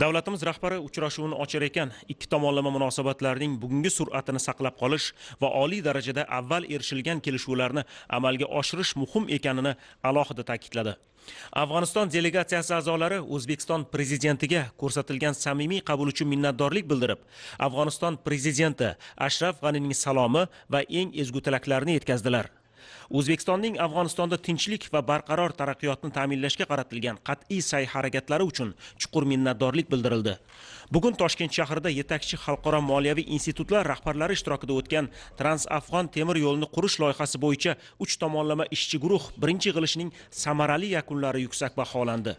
davlatimiz rahbari uchrashuvni ochar ekan ikki tomonlama munosabatlarning bugungi sur'atini saqlab qolish va oliy darajada avval erishilgan kelishuvlarni amalga oshirish muhim ekanini alohida ta'kidladi afg'oniston delegatsiyasi a'zolari o'zbekiston prezidentiga ko'rsatilgan samimiy qabul uchun minnatdorlik bildirib afg'oniston prezidenti ashraf g'anining salomi va eng ezgu tilaklarini yetkazdilar o'zbekistonning afg'onistonda tinchlik va barqaror taraqqiyotni ta'minlashga qaratilgan qat'iy sa'y harakatlari uchun chuqur minnatdorlik bildirildi bugun toshkent shahrida yetakchi xalqaro moliyaviy institutlar rahbarlari ishtirokida o'tgan trans afg'on temir yo'lini qurish loyihasi bo'yicha uch tomonlama ishchi guruh birinchi yig'ilishining samarali yakunlari yuksak baholandi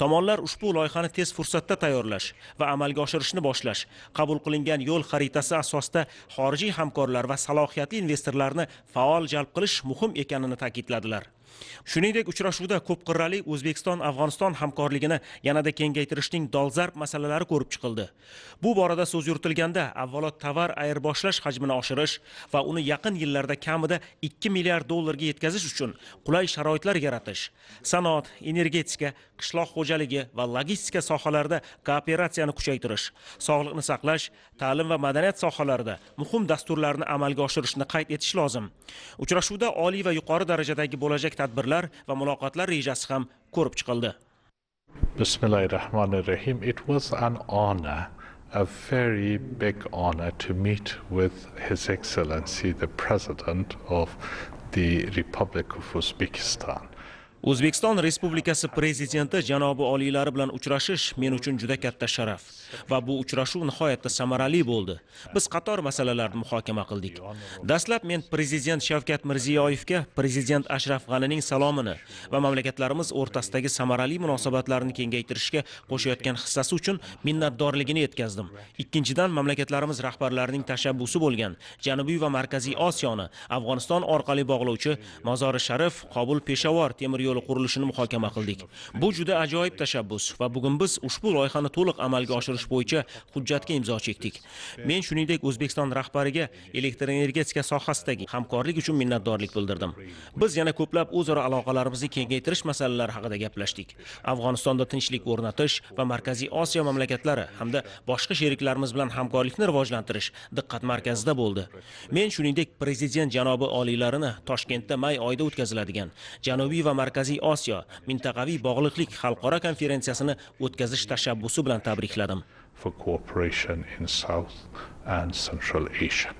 Tomonlar ushbu loyihani tez fursatda tayyorlash va amalga oshirishni boshlash, qabul qilingan yo'l xaritasi asosida xorijiy hamkorlar va salohiyatli investorlarni faol jalb qilish muhim ekanini ta'kidladilar. shuningdek uchrashuvda ko'p qirrali o'zbekiston afg'oniston hamkorligini yanada kengaytirishning dolzarb masalalari ko'rib chiqildi bu borada so'z yuritilganda avvalo tovar ayirboshlash hajmini oshirish va uni yaqin yillarda kamida 2 milliard dollarga yetkazish uchun qulay sharoitlar yaratish sanoat energetika qishloq xo'jaligi va logistika sohalarida kooperatsiyani kuchaytirish sog'liqni saqlash ta'lim va madaniyat sohalarida muhim dasturlarni amalga oshirishni qayd etish lozim uchrashuvda oliy va yuqori darajadagi bo'lajak tadbirlar va muloqotlar rejasi ham ko'rib chiqildi bismillahi rohmanir rohim it was an honor a very big honor to meet with his excellency the president of the republic of uzbekistan o'zbekiston respublikasi prezidenti janobi oliylari bilan uchrashish men uchun juda katta sharaf va bu uchrashuv nihoyatda samarali bo'ldi biz qator masalalarni muhokama qildik dastlab men prezident shavkat mirziyoyevga prezident ashraf g'anining salomini va mamlakatlarimiz o'rtasidagi samarali munosabatlarni kengaytirishga qo'shayotgan hissasi uchun minnatdorligini yetkazdim ikkinchidan mamlakatlarimiz rahbarlarining tashabbusi bo'lgan janubiy va markaziy osiyoni afg'oniston orqali bog'lovchi mozori sharif qobul peshavor temir yo'li qurilishini muhokama qildik bu juda ajoyib tashabbus va bugun biz ushbu loyihani to'liq amalga oshirish bo'yicha hujjatga imzo chekdik men shuningdek o'zbekiston rahbariga elektr energetika sohasidagi hamkorlik uchun minnatdorlik bildirdim biz yana ko'plab o'zaro aloqalarimizni kengaytirish masalalari haqida gaplashdik afg'onistonda tinchlik o'rnatish va markaziy osiyo mamlakatlari hamda boshqa sheriklarimiz bilan hamkorlikni rivojlantirish diqqat markazida bo'ldi men shuningdek prezident janobi oliylarini toshkentda may oyida o'tkaziladigan janubiy va markaziy markaziy osiyo mintaqaviy bog'liqlik xalqaro konferensiyasini o'tkazish tashabbusi bilan tabrikladim for cooperation in South and Central Asia.